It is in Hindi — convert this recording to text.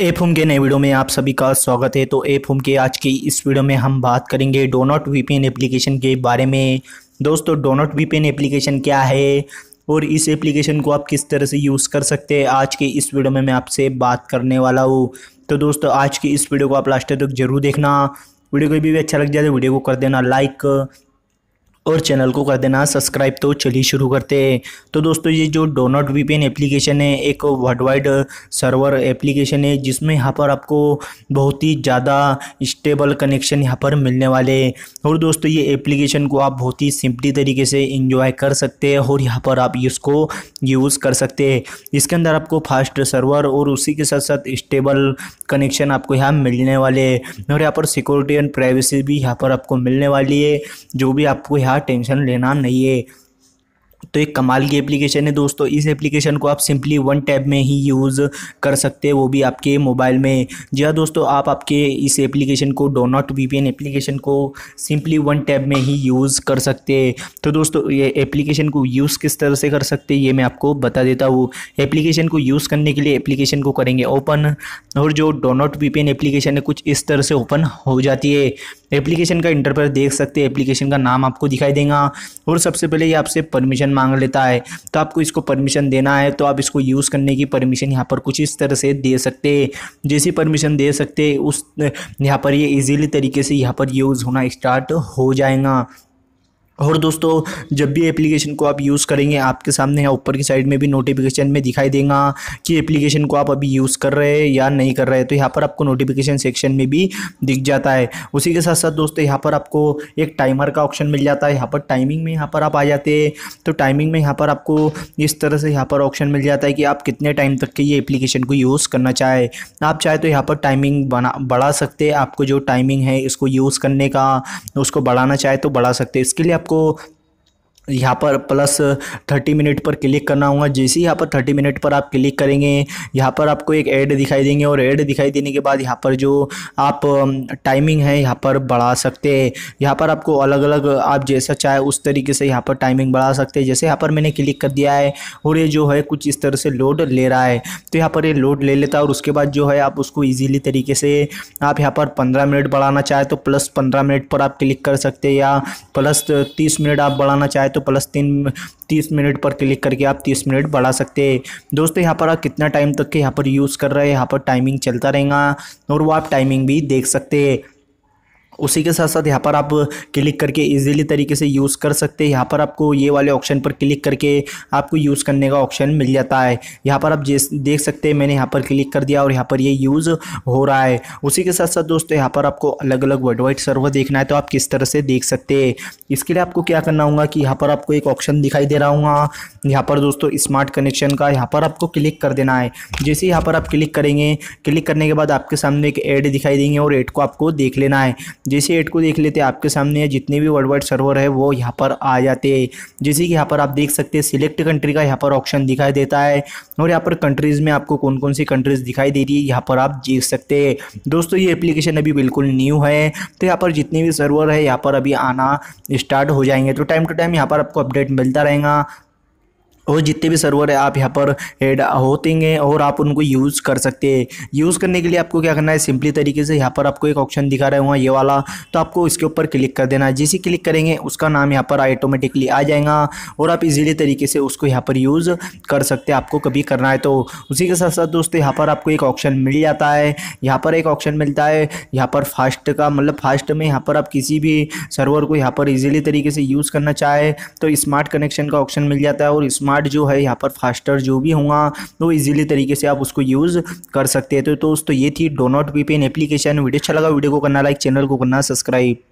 ए फूम के नए वीडियो में आप सभी का स्वागत है तो ए फूम के आज की इस वीडियो में हम बात करेंगे डोनॉट वीपीएन एप्लीकेशन के बारे में दोस्तों डोनॉट वीपीएन एप्लीकेशन क्या है और इस एप्लीकेशन को आप किस तरह से यूज़ कर सकते हैं आज के इस वीडियो में मैं आपसे बात करने वाला हूँ तो दोस्तों आज की इस वीडियो को आप लास्ट तक जरूर देखना वीडियो को भी अच्छा लग जाए तो वीडियो को कर देना लाइक और चैनल को कर देना सब्सक्राइब तो चलिए शुरू करते हैं तो दोस्तों ये जो डोनट वी एप्लीकेशन है एक वर्ल्ड वाइड सर्वर एप्लीकेशन है जिसमें यहाँ पर आपको बहुत ही ज़्यादा स्टेबल कनेक्शन यहाँ पर मिलने वाले हैं और दोस्तों ये एप्लीकेशन को आप बहुत ही सिंपली तरीके से इंजॉय कर सकते हैं और यहाँ पर आप इसको यूज़ कर सकते हैं इसके अंदर आपको फास्ट सर्वर और उसी के साथ साथ स्टेबल कनेक्शन आपको यहाँ मिलने वाले हैं और यहाँ पर सिक्योरिटी एंड प्राइवेसी भी यहाँ पर आपको मिलने वाली है जो भी आपको यहाँ ज़्यादा टेंशन लेना नहीं है तो एक कमाल की एप्लीकेशन है दोस्तों इस एप्लीकेशन को आप सिंपली वन टैब में ही यूज़ कर सकते हैं वो भी आपके मोबाइल में जी हाँ दोस्तों आप आपके इस एप्लीकेशन को डोनॉट वी एप्लीकेशन को सिंपली वन टैब में ही यूज़ कर सकते हैं तो दोस्तों ये एप्लीकेशन को यूज़ किस तरह से कर सकते हैं ये मैं आपको बता देता हूँ एप्लीकेशन को यूज़ करने के लिए एप्लीकेशन को करेंगे ओपन और जो डोनॉट वी एप्लीकेशन है कुछ इस तरह से ओपन हो जाती है एप्लीकेशन का इंटरप्रेस देख सकते हैं एप्लीकेशन का नाम आपको दिखाई देगा और सबसे पहले ये आपसे परमिशन मांग लेता है तो आपको इसको परमिशन देना है तो आप इसको यूज़ करने की परमिशन यहाँ पर कुछ इस तरह से दे सकते जैसी परमिशन दे सकते उस यहाँ पर ये इजीली तरीके से यहाँ पर यूज़ होना स्टार्ट हो जाएगा और दोस्तों जब भी एप्लीकेशन को आप यूज़ करेंगे आपके सामने या ऊपर की साइड में भी नोटिफिकेशन में दिखाई देगा कि एप्लीकेशन को आप अभी यूज़ कर रहे हैं या नहीं कर रहे हैं तो यहाँ पर आपको नोटिफिकेशन सेक्शन में भी दिख जाता है उसी के साथ साथ दोस्तों यहाँ पर आपको एक टाइमर का ऑप्शन मिल जाता है यहाँ पर टाइमिंग में यहाँ पर आप आ जाते हैं तो टाइमिंग में यहाँ पर आपको इस तरह से यहाँ पर ऑप्शन मिल जाता है कि आप कितने टाइम तक के ये एप्लीकेशन को यूज़ करना चाहे आप चाहे तो यहाँ पर टाइमिंग बना बढ़ा सकते हैं आपको जो टाइमिंग है इसको यूज़ करने का उसको बढ़ाना चाहे तो बढ़ा सकते हैं इसके लिए आप आपको यहाँ पर प्लस थर्टी मिनट पर क्लिक करना होगा जैसे ही यहाँ पर थर्टी मिनट पर आप क्लिक करेंगे यहाँ पर आपको एक ऐड दिखाई देंगे और ऐड दिखाई देने के बाद यहाँ पर जो आप टाइमिंग है यहाँ पर बढ़ा सकते हैं यहाँ पर आपको अलग अलग आप जैसा चाहे उस तरीके से यहाँ पर टाइमिंग बढ़ा सकते हैं जैसे यहाँ पर मैंने क्लिक कर दिया है और ये जो है कुछ इस तरह से लोड ले रहा है तो यहाँ पर ये लोड ले लेता है और उसके बाद जो है आप उसको ईजिली तरीके से आप यहाँ पर पंद्रह मिनट बढ़ाना चाहे तो प्लस पंद्रह मिनट पर आप क्लिक कर सकते हैं या प्लस तीस मिनट आप बढ़ाना चाहे तो प्लस तीन तीस मिनट पर क्लिक करके आप तीस मिनट बढ़ा सकते हैं दोस्तों यहाँ पर आप कितना टाइम तक के यहाँ पर यूज़ कर रहे हैं यहाँ पर टाइमिंग चलता रहेगा और वो आप टाइमिंग भी देख सकते हैं उसी के साथ साथ यहाँ पर आप क्लिक करके इजीली तरीके से यूज़ कर सकते हैं यहाँ पर आपको ये वाले ऑप्शन पर क्लिक करके आपको यूज़ करने का ऑप्शन मिल जाता है यहाँ पर आप देख सकते हैं मैंने यहाँ पर क्लिक कर दिया और यहाँ पर ये यूज़ हो रहा है उसी के साथ साथ दोस्तों यहाँ पर आपको अलग अलग वर्ल्ड वाइड सर्वर देखना है तो आप किस तरह से देख सकते हैं इसके लिए आपको क्या करना होगा कि यहाँ पर आपको एक ऑप्शन दिखाई दे रहा हूँ यहाँ पर दोस्तों स्मार्ट कनेक्शन का यहाँ पर आपको क्लिक कर देना है जैसे यहाँ पर आप क्लिक करेंगे क्लिक करने के बाद आपके सामने एक ऐड दिखाई देंगे और एड को आपको देख लेना है जैसे एट को देख लेते हैं आपके सामने जितने भी वर्ल्ड वाइड सर्वर है वो यहाँ पर आ जाते हैं जैसे कि यहाँ पर आप देख सकते हैं सिलेक्ट कंट्री का यहाँ पर ऑप्शन दिखाई देता है और यहाँ पर कंट्रीज़ में आपको कौन कौन सी कंट्रीज़ दिखाई दे रही है यहाँ पर आप देख सकते हैं दोस्तों ये एप्लीकेशन अभी बिल्कुल न्यू है तो यहाँ पर जितने भी सर्वर है यहाँ पर अभी आना स्टार्ट हो जाएंगे तो टाइम टू टाइम यहाँ पर आपको अपडेट मिलता रहेगा और जितने भी सर्वर है आप यहाँ पर एड होते हैं और आप उनको यूज़ कर सकते हैं यूज़ करने के लिए आपको क्या करना है सिंपली तरीके से यहाँ पर आपको एक ऑप्शन दिखा रहा हुआ ये वाला तो आपको इसके ऊपर क्लिक कर देना है जैसे क्लिक करेंगे उसका नाम यहाँ पर ऑटोमेटिकली आ जाएगा और आप इजीली तरीके से उसको यहाँ पर यूज़ कर सकते हैं आपको कभी करना है तो उसी के साथ साथ दोस्तों यहाँ पर आपको एक ऑप्शन मिल जाता है यहाँ पर एक ऑप्शन मिलता है यहाँ पर फास्ट का मतलब फास्ट में यहाँ पर आप किसी भी सर्वर को यहाँ पर ईजिली तरीके से यूज़ करना चाहें तो स्मार्ट कनेक्शन का ऑप्शन मिल जाता है और स्मार्ट स्मार्ट जो है यहाँ पर फास्टर जो भी होगा तो ईजिली तरीके से आप उसको यूज़ कर सकते हैं तो दोस्तों ये थी donut VPN application video अच्छा लगा वीडियो को करना लाइक चैनल को करना सब्सक्राइब